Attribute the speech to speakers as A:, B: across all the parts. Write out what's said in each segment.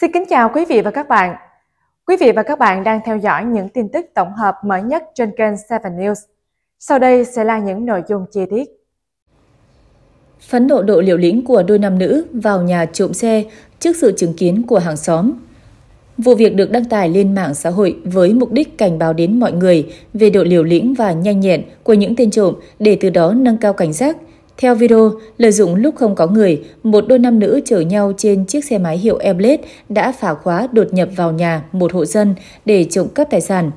A: Xin kính chào quý vị và các bạn. Quý vị và các bạn đang theo dõi những tin tức tổng hợp mới nhất trên kênh 7 News. Sau đây sẽ là những nội dung chi tiết.
B: Phấn độ độ liều lĩnh của đôi nam nữ vào nhà trộm xe trước sự chứng kiến của hàng xóm. Vụ việc được đăng tải lên mạng xã hội với mục đích cảnh báo đến mọi người về độ liều lĩnh và nhanh nhẹn của những tên trộm để từ đó nâng cao cảnh giác – theo video, lợi dụng lúc không có người, một đôi nam nữ chở nhau trên chiếc xe máy hiệu Airblade đã phá khóa đột nhập vào nhà một hộ dân để trộm cắp tài sản.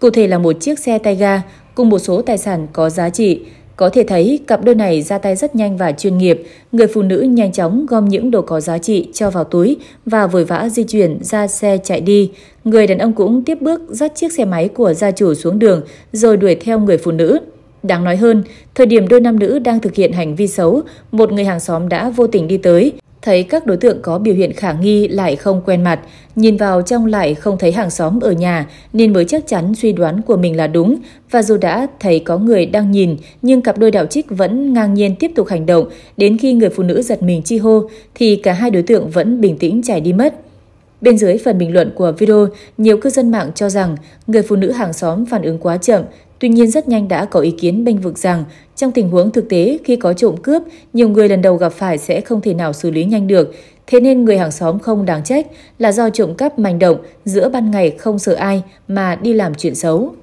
B: Cụ thể là một chiếc xe tay ga cùng một số tài sản có giá trị. Có thể thấy, cặp đôi này ra tay rất nhanh và chuyên nghiệp. Người phụ nữ nhanh chóng gom những đồ có giá trị cho vào túi và vội vã di chuyển ra xe chạy đi. Người đàn ông cũng tiếp bước dắt chiếc xe máy của gia chủ xuống đường rồi đuổi theo người phụ nữ. Đáng nói hơn, thời điểm đôi nam nữ đang thực hiện hành vi xấu, một người hàng xóm đã vô tình đi tới, thấy các đối tượng có biểu hiện khả nghi lại không quen mặt, nhìn vào trong lại không thấy hàng xóm ở nhà nên mới chắc chắn suy đoán của mình là đúng và dù đã thấy có người đang nhìn nhưng cặp đôi đạo trích vẫn ngang nhiên tiếp tục hành động, đến khi người phụ nữ giật mình chi hô thì cả hai đối tượng vẫn bình tĩnh chạy đi mất. Bên dưới phần bình luận của video, nhiều cư dân mạng cho rằng người phụ nữ hàng xóm phản ứng quá chậm Tuy nhiên rất nhanh đã có ý kiến bênh vực rằng trong tình huống thực tế khi có trộm cướp, nhiều người lần đầu gặp phải sẽ không thể nào xử lý nhanh được. Thế nên người hàng xóm không đáng trách là do trộm cắp manh động giữa ban ngày không sợ ai mà đi làm chuyện xấu.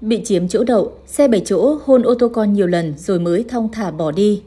B: Bị chiếm chỗ đậu, xe bảy chỗ hôn ô tô con nhiều lần rồi mới thong thả bỏ đi.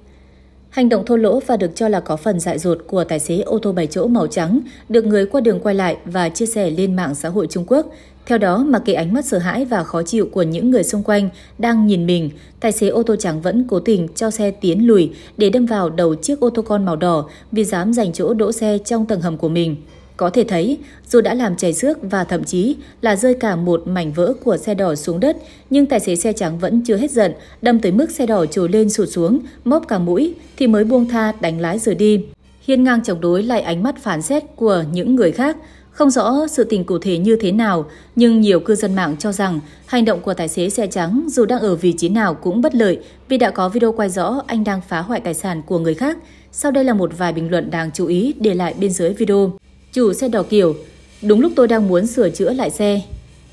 B: Hành động thô lỗ và được cho là có phần dại dột của tài xế ô tô bảy chỗ màu trắng được người qua đường quay lại và chia sẻ lên mạng xã hội Trung Quốc. Theo đó, mặc kệ ánh mắt sợ hãi và khó chịu của những người xung quanh đang nhìn mình, tài xế ô tô trắng vẫn cố tình cho xe tiến lùi để đâm vào đầu chiếc ô tô con màu đỏ vì dám giành chỗ đỗ xe trong tầng hầm của mình. Có thể thấy, dù đã làm chảy xước và thậm chí là rơi cả một mảnh vỡ của xe đỏ xuống đất, nhưng tài xế xe trắng vẫn chưa hết giận, đâm tới mức xe đỏ trồi lên sụt xuống, móc cả mũi thì mới buông tha đánh lái rời đi. Hiên ngang chống đối lại ánh mắt phán xét của những người khác, không rõ sự tình cụ thể như thế nào, nhưng nhiều cư dân mạng cho rằng hành động của tài xế xe trắng dù đang ở vị trí nào cũng bất lợi vì đã có video quay rõ anh đang phá hoại tài sản của người khác. Sau đây là một vài bình luận đáng chú ý để lại bên dưới video. Chủ xe đỏ kiểu, đúng lúc tôi đang muốn sửa chữa lại xe.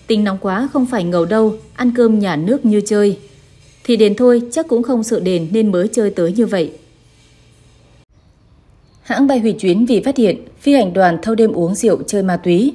B: Tính nóng quá không phải ngầu đâu, ăn cơm nhà nước như chơi. Thì đến thôi, chắc cũng không sợ đền nên mới chơi tới như vậy hãng bay hủy chuyến vì phát hiện phi hành đoàn thâu đêm uống rượu chơi ma túy.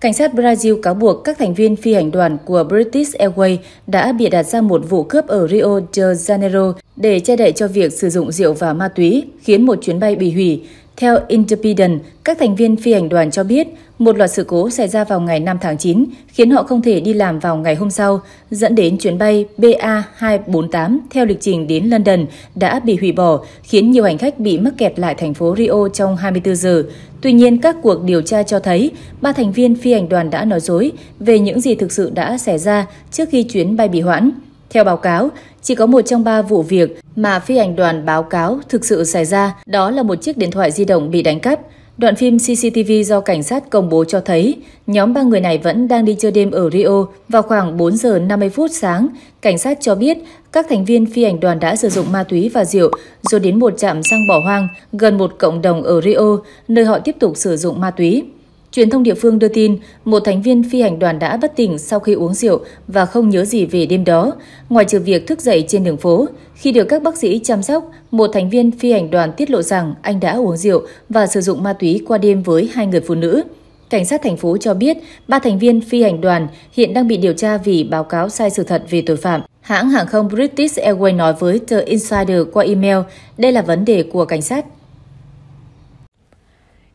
B: Cảnh sát Brazil cáo buộc các thành viên phi hành đoàn của British Airways đã bị đặt ra một vụ cướp ở Rio de Janeiro để che đậy cho việc sử dụng rượu và ma túy, khiến một chuyến bay bị hủy. Theo Independent, các thành viên phi hành đoàn cho biết một loạt sự cố xảy ra vào ngày 5 tháng 9 khiến họ không thể đi làm vào ngày hôm sau, dẫn đến chuyến bay BA248 theo lịch trình đến London đã bị hủy bỏ, khiến nhiều hành khách bị mắc kẹt lại thành phố Rio trong 24 giờ. Tuy nhiên, các cuộc điều tra cho thấy ba thành viên phi hành đoàn đã nói dối về những gì thực sự đã xảy ra trước khi chuyến bay bị hoãn. Theo báo cáo, chỉ có một trong ba vụ việc mà phi hành đoàn báo cáo thực sự xảy ra, đó là một chiếc điện thoại di động bị đánh cắp. Đoạn phim CCTV do cảnh sát công bố cho thấy nhóm ba người này vẫn đang đi chơi đêm ở Rio vào khoảng 4 giờ 50 phút sáng. Cảnh sát cho biết các thành viên phi hành đoàn đã sử dụng ma túy và rượu rồi đến một trạm xăng bỏ hoang gần một cộng đồng ở Rio, nơi họ tiếp tục sử dụng ma túy. Truyền thông địa phương đưa tin, một thành viên phi hành đoàn đã bất tỉnh sau khi uống rượu và không nhớ gì về đêm đó. Ngoài trừ việc thức dậy trên đường phố, khi được các bác sĩ chăm sóc, một thành viên phi hành đoàn tiết lộ rằng anh đã uống rượu và sử dụng ma túy qua đêm với hai người phụ nữ. Cảnh sát thành phố cho biết, ba thành viên phi hành đoàn hiện đang bị điều tra vì báo cáo sai sự thật về tội phạm. Hãng hàng không British Airways nói với The Insider qua email, đây là vấn đề của cảnh sát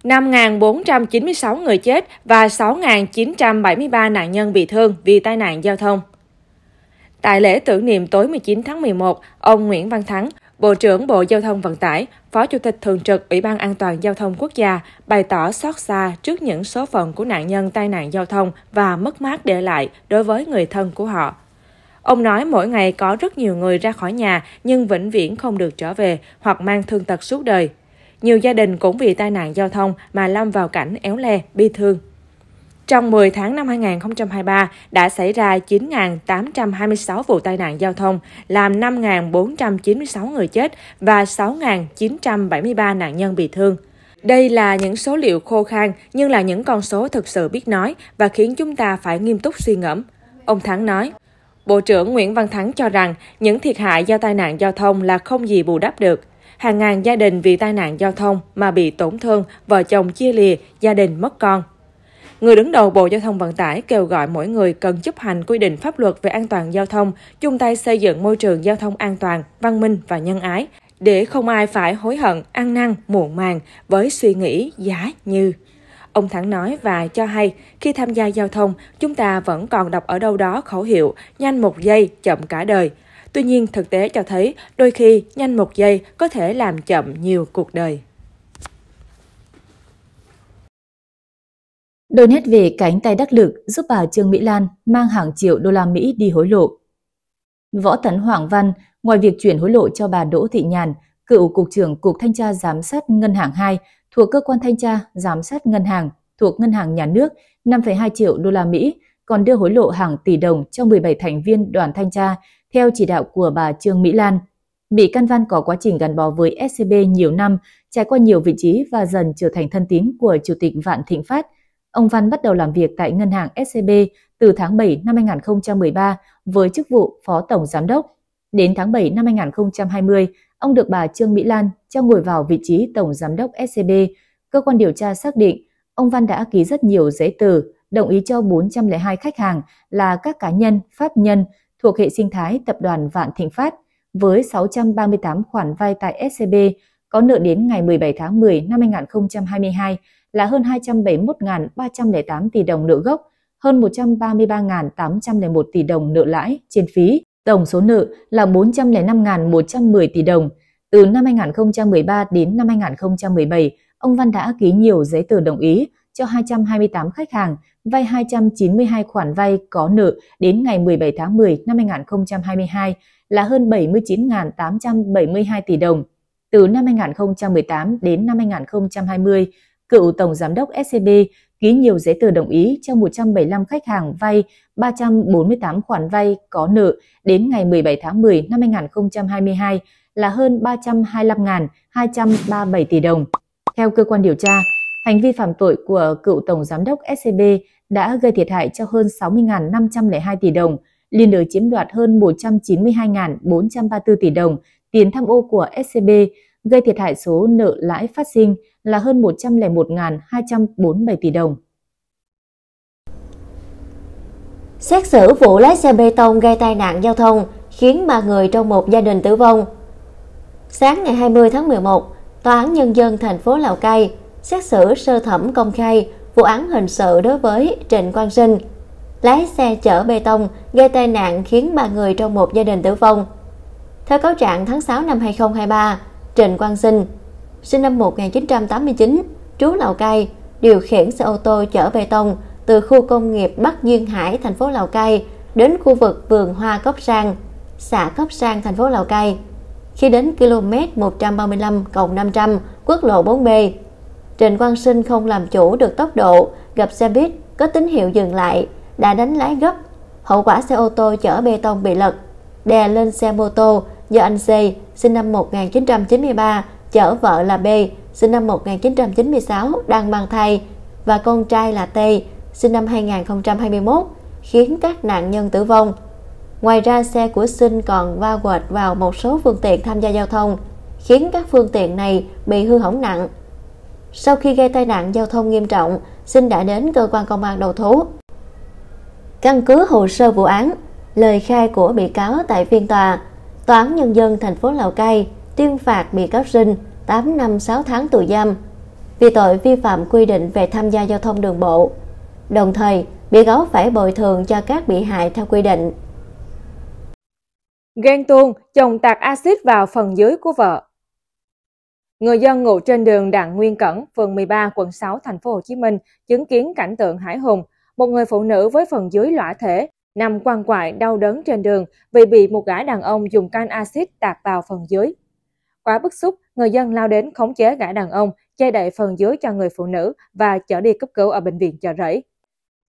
A: 5.496 người chết và 6.973 nạn nhân bị thương vì tai nạn giao thông. Tại lễ tưởng niệm tối 19 tháng 11, ông Nguyễn Văn Thắng, Bộ trưởng Bộ Giao thông Vận tải, Phó Chủ tịch Thường trực Ủy ban An toàn Giao thông Quốc gia bày tỏ xót xa trước những số phận của nạn nhân tai nạn giao thông và mất mát để lại đối với người thân của họ. Ông nói mỗi ngày có rất nhiều người ra khỏi nhà nhưng vĩnh viễn không được trở về hoặc mang thương tật suốt đời. Nhiều gia đình cũng vì tai nạn giao thông mà lâm vào cảnh éo le, bi thương. Trong 10 tháng năm 2023 đã xảy ra 9.826 vụ tai nạn giao thông, làm 5.496 người chết và 6.973 nạn nhân bị thương. Đây là những số liệu khô khan nhưng là những con số thực sự biết nói và khiến chúng ta phải nghiêm túc suy ngẫm. Ông Thắng nói, Bộ trưởng Nguyễn Văn Thắng cho rằng những thiệt hại do tai nạn giao thông là không gì bù đắp được – Hàng ngàn gia đình vì tai nạn giao thông mà bị tổn thương, vợ chồng chia lìa, gia đình mất con. Người đứng đầu Bộ Giao thông Vận tải kêu gọi mỗi người cần chấp hành quy định pháp luật về an toàn giao thông, chung tay xây dựng môi trường giao thông an toàn, văn minh và nhân ái, để không ai phải hối hận, ăn năn, muộn màng với suy nghĩ giá như. Ông Thẳng nói và cho hay, khi tham gia giao thông, chúng ta vẫn còn đọc ở đâu đó khẩu hiệu nhanh một giây, chậm cả đời – Tuy nhiên, thực tế cho thấy đôi khi nhanh một giây có thể làm chậm nhiều cuộc đời.
B: Đôi nét về cánh tay đắc lực giúp bà Trương Mỹ Lan mang hàng triệu đô la Mỹ đi hối lộ. Võ Tấn Hoàng Văn, ngoài việc chuyển hối lộ cho bà Đỗ Thị Nhàn, cựu Cục trưởng Cục Thanh tra Giám sát Ngân hàng 2 thuộc Cơ quan Thanh tra Giám sát Ngân hàng thuộc Ngân hàng Nhà nước 5,2 triệu đô la Mỹ, còn đưa hối lộ hàng tỷ đồng cho 17 thành viên đoàn thanh tra theo chỉ đạo của bà Trương Mỹ Lan. Bị can Văn có quá trình gắn bó với SCB nhiều năm, trải qua nhiều vị trí và dần trở thành thân tín của Chủ tịch Vạn Thịnh Phát. Ông Văn bắt đầu làm việc tại ngân hàng SCB từ tháng 7 năm 2013 với chức vụ Phó Tổng Giám đốc. Đến tháng 7 năm 2020, ông được bà Trương Mỹ Lan cho ngồi vào vị trí Tổng Giám đốc SCB. Cơ quan điều tra xác định ông Văn đã ký rất nhiều giấy tờ, đồng ý cho 402 khách hàng là các cá nhân, pháp nhân thuộc hệ sinh thái Tập đoàn Vạn Thịnh Phát với 638 khoản vay tại SCB có nợ đến ngày 17 tháng 10 năm 2022 là hơn 271.308 tỷ đồng nợ gốc, hơn 133.801 tỷ đồng nợ lãi trên phí. Tổng số nợ là 405.110 tỷ đồng. Từ năm 2013 đến năm 2017, ông Văn đã ký nhiều giấy tờ đồng ý cho 228 khách hàng vay 292 khoản vay có nợ đến ngày 17 tháng 10 năm 2022 là hơn 79.872 tỷ đồng. Từ năm 2018 đến năm 2020, cựu Tổng Giám đốc SCB ký nhiều giấy tờ đồng ý cho 175 khách hàng vay 348 khoản vay có nợ đến ngày 17 tháng 10 năm 2022 là hơn 325.237 tỷ đồng. Theo cơ quan điều tra, Hành vi phạm tội của cựu Tổng Giám đốc SCB đã gây thiệt hại cho hơn 60.502 tỷ đồng, liên đới chiếm đoạt hơn 192.434 tỷ đồng tiền tham ô của SCB, gây thiệt hại số nợ lãi phát sinh là hơn
C: 101.247 tỷ đồng. Xét xử vụ lái xe bê tông gây tai nạn giao thông khiến ba người trong một gia đình tử vong. Sáng ngày 20 tháng 11, Tòa án Nhân dân thành phố Lào Cai xét xử sơ thẩm công khai vụ án hình sự đối với Trịnh Quang Sinh. Lái xe chở bê tông gây tai nạn khiến ba người trong một gia đình tử vong. Theo cáo trạng tháng 6 năm 2023, Trịnh Quang Sinh, sinh năm 1989, trú Lào Cai, điều khiển xe ô tô chở bê tông từ khu công nghiệp Bắc Duyên Hải, thành phố Lào Cai đến khu vực vườn hoa Cốc Sang, xã Cốc Sang, thành phố Lào Cai. Khi đến km 135 500 quốc lộ 4B, Trịnh Quang Sinh không làm chủ được tốc độ, gặp xe buýt có tín hiệu dừng lại, đã đánh lái gấp. Hậu quả xe ô tô chở bê tông bị lật, đè lên xe mô tô do anh C, sinh năm 1993, chở vợ là B, sinh năm 1996 đang mang thai và con trai là T, sinh năm 2021, khiến các nạn nhân tử vong. Ngoài ra xe của Sinh còn va quệt vào một số phương tiện tham gia giao thông, khiến các phương tiện này bị hư hỏng nặng sau khi gây tai nạn giao thông nghiêm trọng, Sinh đã đến cơ quan công an đầu thú. Căn cứ hồ sơ vụ án, lời khai của bị cáo tại phiên tòa, Tòa án Nhân dân thành phố Lào Cai tuyên phạt bị cáo Sinh 8 năm 6 tháng tù giam vì tội vi phạm quy định về tham gia giao thông đường bộ. Đồng thời, bị cáo phải bồi thường cho các bị hại theo quy định. Ghen tuông, chồng tạt axit
A: vào phần dưới của vợ Người dân ngụ trên đường Đặng Nguyên Cẩn, phường 13, quận 6, thành phố Hồ Chí Minh chứng kiến cảnh tượng hải hùng, một người phụ nữ với phần dưới lõa thể nằm quằn quại đau đớn trên đường vì bị một gã đàn ông dùng can axit tạt vào phần dưới. Quá bức xúc, người dân lao đến khống chế gã đàn ông, che đậy phần dưới cho người phụ nữ và chở đi cấp cứu ở bệnh viện chợ rẫy.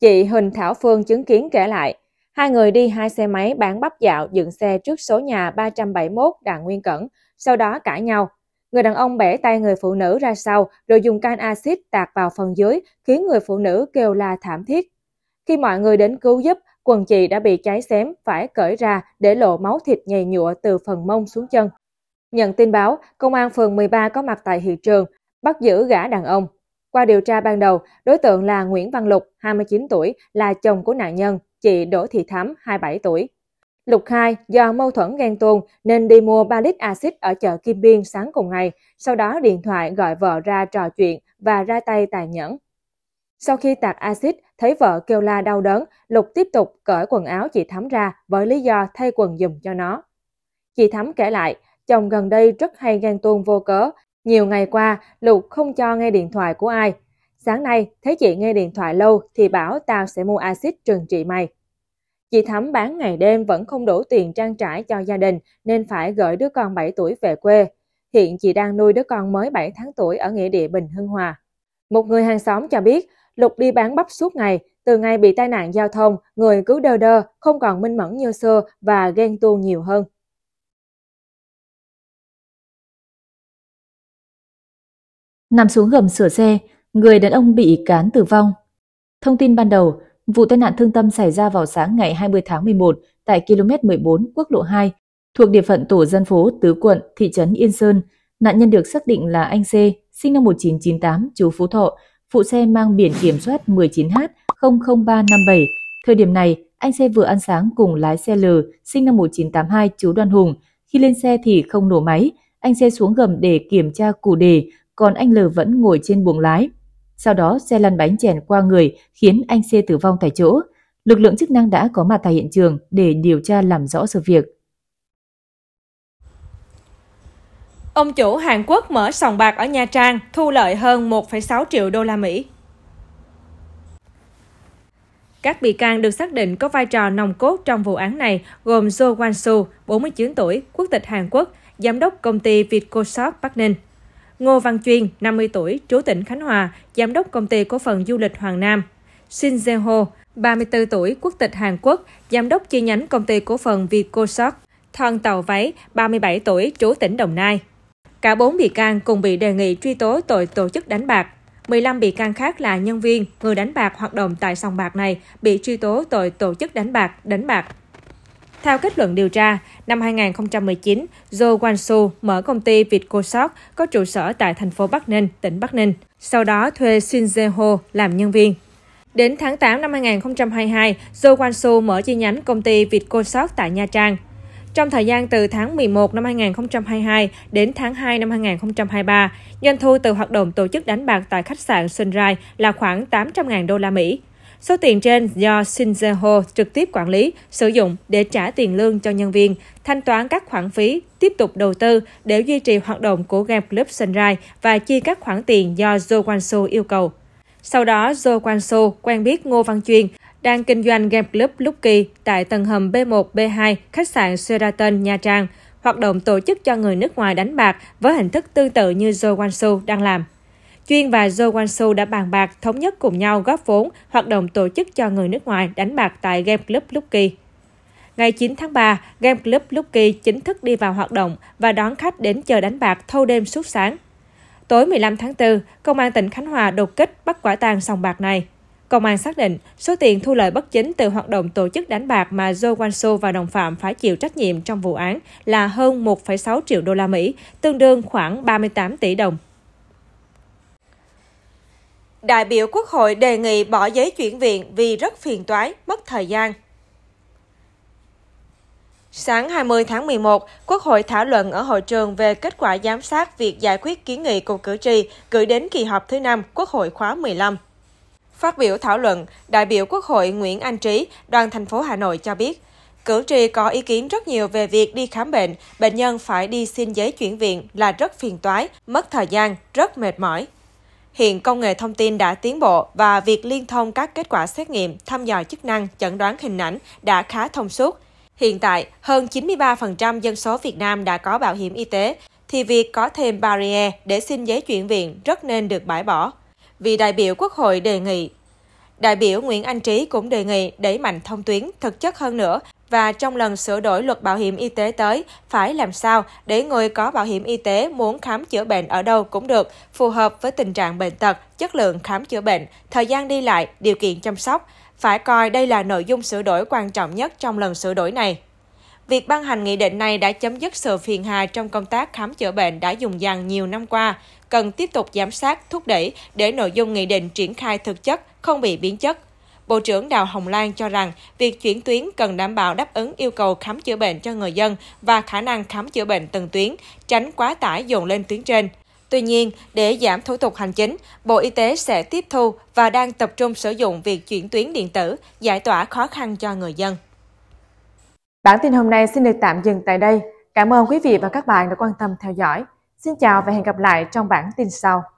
A: Chị Huỳnh Thảo Phương chứng kiến kể lại, hai người đi hai xe máy bán bắp dạo dựng xe trước số nhà 371 Đặng Nguyên Cẩn, sau đó cãi nhau, Người đàn ông bẻ tay người phụ nữ ra sau rồi dùng can axit tạt vào phần dưới, khiến người phụ nữ kêu la thảm thiết. Khi mọi người đến cứu giúp, quần chị đã bị cháy xém phải cởi ra để lộ máu thịt nhầy nhụa từ phần mông xuống chân. Nhận tin báo, công an phường 13 có mặt tại hiện trường, bắt giữ gã đàn ông. Qua điều tra ban đầu, đối tượng là Nguyễn Văn Lục, 29 tuổi, là chồng của nạn nhân, chị Đỗ Thị Thắm, 27 tuổi. Lục khai do mâu thuẫn ghen tuông nên đi mua 3 lít axit ở chợ Kim Biên sáng cùng ngày, sau đó điện thoại gọi vợ ra trò chuyện và ra tay tàn nhẫn. Sau khi tạt axit, thấy vợ kêu la đau đớn, Lục tiếp tục cởi quần áo chị Thắm ra với lý do thay quần dùng cho nó. Chị Thắm kể lại, chồng gần đây rất hay ghen tuông vô cớ. Nhiều ngày qua, Lục không cho nghe điện thoại của ai. Sáng nay, thấy chị nghe điện thoại lâu thì bảo tao sẽ mua axit trừng trị mày. Chị Thắm bán ngày đêm vẫn không đủ tiền trang trải cho gia đình nên phải gửi đứa con 7 tuổi về quê. Hiện chị đang nuôi đứa con mới 7 tháng tuổi ở nghĩa địa Bình Hưng Hòa. Một người hàng xóm cho biết, Lục đi bán bắp suốt ngày, từ ngày bị tai nạn giao thông, người cứ đơ đơ, không còn minh mẫn như xưa và ghen tuông nhiều hơn.
B: Nằm xuống gầm sửa xe, người đàn ông bị cán tử vong. Thông tin ban đầu, Vụ tai nạn thương tâm xảy ra vào sáng ngày 20 tháng 11 tại km 14 quốc lộ 2 thuộc địa phận tổ dân phố Tứ Quận, thị trấn Yên Sơn. Nạn nhân được xác định là anh C, sinh năm 1998, chú Phú Thọ, phụ xe mang biển kiểm soát 19H00357. Thời điểm này, anh C vừa ăn sáng cùng lái xe L, sinh năm 1982, chú Đoan Hùng. Khi lên xe thì không nổ máy, anh C xuống gầm để kiểm tra củ đề, còn anh L vẫn ngồi trên buồng lái. Sau đó xe lăn bánh chèn qua người khiến anh C tử vong tại chỗ. Lực lượng chức năng đã có mặt tại hiện trường để điều tra làm rõ sự việc.
A: Ông chủ Hàn Quốc mở sòng bạc ở Nha Trang thu lợi hơn 1,6 triệu đô la Mỹ. Các bị can được xác định có vai trò nòng cốt trong vụ án này gồm Jo Wan Su, 49 tuổi, quốc tịch Hàn Quốc, giám đốc công ty Vietcosop Bắc Ninh. Ngô Văn Chuyên, 50 tuổi, trú tỉnh Khánh Hòa, giám đốc công ty cổ phần du lịch Hoàng Nam. Shin Jae Zeho, 34 tuổi, quốc tịch Hàn Quốc, giám đốc chi nhánh công ty cổ phần Vicoshop. Thân Tàu Váy, 37 tuổi, trú tỉnh Đồng Nai. Cả 4 bị can cùng bị đề nghị truy tố tội tổ chức đánh bạc. 15 bị can khác là nhân viên, người đánh bạc hoạt động tại sòng bạc này bị truy tố tội tổ chức đánh bạc, đánh bạc. Theo kết luận điều tra, năm 2019, Jo won mở công ty Vietcosort có trụ sở tại thành phố Bắc Ninh, tỉnh Bắc Ninh, sau đó thuê Shin ho làm nhân viên. Đến tháng 8 năm 2022, Jo won mở chi nhánh công ty Vietcosort tại Nha Trang. Trong thời gian từ tháng 11 năm 2022 đến tháng 2 năm 2023, doanh thu từ hoạt động tổ chức đánh bạc tại khách sạn Sunrise là khoảng 800.000 đô la Mỹ. Số tiền trên do Shin ho trực tiếp quản lý, sử dụng để trả tiền lương cho nhân viên, thanh toán các khoản phí, tiếp tục đầu tư để duy trì hoạt động của Game Club Sunrise và chi các khoản tiền do Jo Kwon-soo yêu cầu. Sau đó, Jo Kwon-soo quen biết Ngô Văn Chuyên, đang kinh doanh Game Club Lucky tại tầng hầm B1, B2, khách sạn Sheraton, Nha Trang, hoạt động tổ chức cho người nước ngoài đánh bạc với hình thức tương tự như Jo Kwon-soo đang làm. Chuyên và Jo Won Su đã bàn bạc thống nhất cùng nhau góp vốn hoạt động tổ chức cho người nước ngoài đánh bạc tại Game Club Lucky. Ngày 9 tháng 3, Game Club Lucky chính thức đi vào hoạt động và đón khách đến chờ đánh bạc thâu đêm suốt sáng. Tối 15 tháng 4, Công an tỉnh Khánh Hòa đột kích bắt quả tang sòng bạc này. Công an xác định số tiền thu lợi bất chính từ hoạt động tổ chức đánh bạc mà Jo Won Su và đồng phạm phải chịu trách nhiệm trong vụ án là hơn 1,6 triệu đô la Mỹ, tương đương khoảng 38 tỷ đồng. Đại biểu Quốc hội đề nghị bỏ giấy chuyển viện vì rất phiền toái, mất thời gian. Sáng 20 tháng 11, Quốc hội thảo luận ở hội trường về kết quả giám sát việc giải quyết kiến nghị của cử tri gửi đến kỳ họp thứ 5 Quốc hội khóa 15. Phát biểu thảo luận, đại biểu Quốc hội Nguyễn Anh Trí, đoàn thành phố Hà Nội cho biết, cử tri có ý kiến rất nhiều về việc đi khám bệnh, bệnh nhân phải đi xin giấy chuyển viện là rất phiền toái, mất thời gian, rất mệt mỏi. Hiện công nghệ thông tin đã tiến bộ và việc liên thông các kết quả xét nghiệm, thăm dò chức năng, chẩn đoán hình ảnh đã khá thông suốt. Hiện tại, hơn 93% dân số Việt Nam đã có bảo hiểm y tế, thì việc có thêm barrier để xin giấy chuyển viện rất nên được bãi bỏ. Vì đại biểu Quốc hội đề nghị Đại biểu Nguyễn Anh Trí cũng đề nghị đẩy mạnh thông tuyến thực chất hơn nữa và trong lần sửa đổi luật bảo hiểm y tế tới phải làm sao để người có bảo hiểm y tế muốn khám chữa bệnh ở đâu cũng được, phù hợp với tình trạng bệnh tật, chất lượng khám chữa bệnh, thời gian đi lại, điều kiện chăm sóc. Phải coi đây là nội dung sửa đổi quan trọng nhất trong lần sửa đổi này. Việc ban hành nghị định này đã chấm dứt sự phiền hà trong công tác khám chữa bệnh đã dùng dằng nhiều năm qua, cần tiếp tục giám sát, thúc đẩy để nội dung nghị định triển khai thực chất, không bị biến chất, Bộ trưởng Đào Hồng Lan cho rằng việc chuyển tuyến cần đảm bảo đáp ứng yêu cầu khám chữa bệnh cho người dân và khả năng khám chữa bệnh từng tuyến, tránh quá tải dồn lên tuyến trên. Tuy nhiên, để giảm thủ tục hành chính, Bộ Y tế sẽ tiếp thu và đang tập trung sử dụng việc chuyển tuyến điện tử, giải tỏa khó khăn cho người dân. Bản tin hôm nay xin được tạm dừng tại đây. Cảm ơn quý vị và các bạn đã quan tâm theo dõi. Xin chào và hẹn gặp lại trong bản tin sau.